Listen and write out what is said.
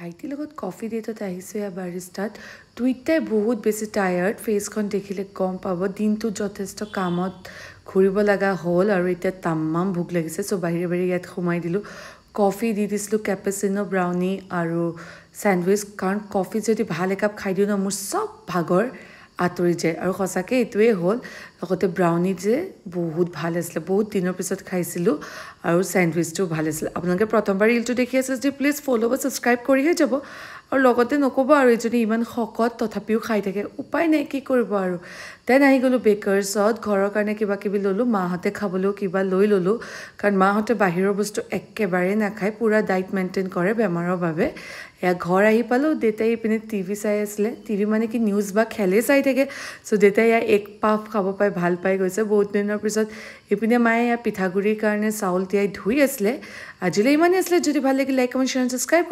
ভাইটিৰ লগত কফি ডে'ত আহিছোঁ এয়া বাৰিষ্টাত দুইটাই বহুত বেছি টায়াৰ্ড ফেচখন দেখিলে গম পাব দিনটো যথেষ্ট কামত ঘূৰিব লগা হ'ল আৰু এতিয়া তামাম ভোক লাগিছে চ' বাহিৰে বাহিৰে ইয়াত সোমাই দিলোঁ কফি দি দিছিলোঁ কেপেচিনো ব্ৰাউনি আৰু ছেণ্ডউইচ কাৰণ কফি যদি ভাল একাপ খাই দিওঁ ন মোৰ চব ভাগৰ আঁতৰি যায় আৰু সঁচাকৈ এইটোৱেই হ'ল লগতে ব্ৰাউনি যে বহুত ভাল আছিলে বহুত দিনৰ পিছত খাইছিলোঁ আৰু চেণ্ডউইচটোও ভাল আছিলে আপোনালোকে প্ৰথমবাৰ ৰিলটো দেখি আছে যদি প্লিজ ফ'ল' বা ছাবস্ক্ৰাইব কৰিহে যাব আৰু লগতে নক'ব আৰু এজনী ইমান শকত তথাপিও খাই থাকে উপায় নাই কি কৰিব আৰু দেন আহি গ'লোঁ বেকাৰ্ছত ঘৰৰ কাৰণে কিবা কিবি ল'লোঁ মাহঁতে খাবলৈও কিবা লৈ ল'লোঁ কাৰণ মাহঁতে বাহিৰৰ বস্তু একেবাৰে নাখায় পূৰা ডায়েট মেইনটেইন কৰে বেমাৰৰ বাবে এয়া ঘৰ আহি পালোঁ দেউতাই এইপিনে টি ভি চাই আছিলে টি ভি মানে কি নিউজ বা খেলেই চাই থাকে চ' দেউতাই ইয়াৰ এক পাফ খাব পাই ভাল পাই গৈছে বহুত দিনৰ পিছত এইপিনে মায়ে ইয়াৰ পিঠাগুড়িৰ কাৰণে চাউল তিয়াই ধুই আছিলে আজিলৈ ইমানেই আছিলে যদি ভাল লাগিল লাইক কমেণ্ট শ্বেয়াৰ ছাবস্ক্ৰাইব কৰি